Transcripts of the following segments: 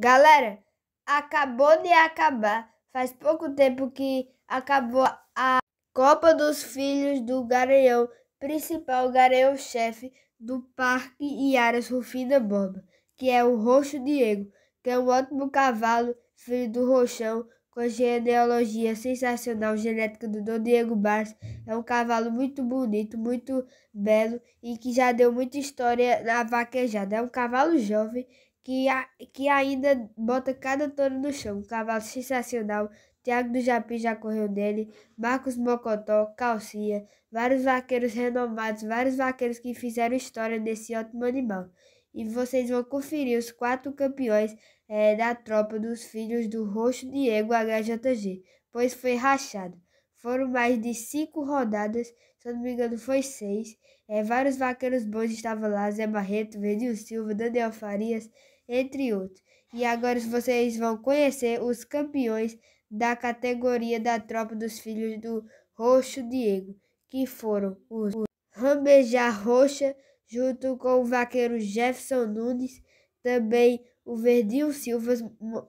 Galera, acabou de acabar. Faz pouco tempo que acabou a Copa dos Filhos do Garanhão, principal garanhão-chefe do Parque Iaras Rufina Boba que é o Roxo Diego, que é um ótimo cavalo, filho do Roxão, com a genealogia sensacional genética do Dom Diego Barça. É um cavalo muito bonito, muito belo e que já deu muita história na vaquejada. É um cavalo jovem que, a, que ainda bota cada touro no chão. Cavalo sensacional, Tiago do Japi já correu dele, Marcos Mocotó, Calcinha, vários vaqueiros renomados, vários vaqueiros que fizeram história nesse ótimo animal. E vocês vão conferir os quatro campeões é, da tropa dos filhos do Roxo Diego HJG, pois foi rachado. Foram mais de cinco rodadas, se eu não me engano foi seis. É, vários vaqueiros bons estavam lá, Zé Barreto, Venil Silva, Daniel Farias, entre outros. E agora vocês vão conhecer os campeões da categoria da tropa dos filhos do Roxo Diego, que foram os Rambejar Rocha, junto com o vaqueiro Jefferson Nunes, também o Verdinho Silva,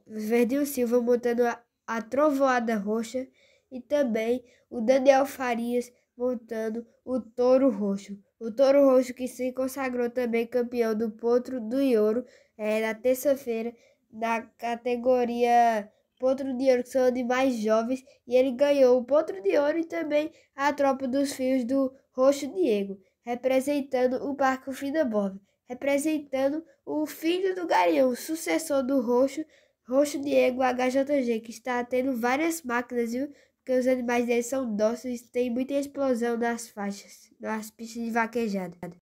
Verdinho Silva montando a, a Trovoada Roxa e também o Daniel Farias montando o Touro Roxo. O Touro Roxo que se consagrou também campeão do Potro do Ouro é, na terça-feira na categoria Potro de Ouro, que são animais jovens, e ele ganhou o Potro de Ouro e também a Tropa dos Fios do Roxo Diego, representando o Parque bob representando o filho do Garião, sucessor do Roxo, Roxo Diego HJG, que está tendo várias máquinas, viu? porque os animais deles são dóceis e tem muita explosão nas faixas, nas pistas de vaquejada.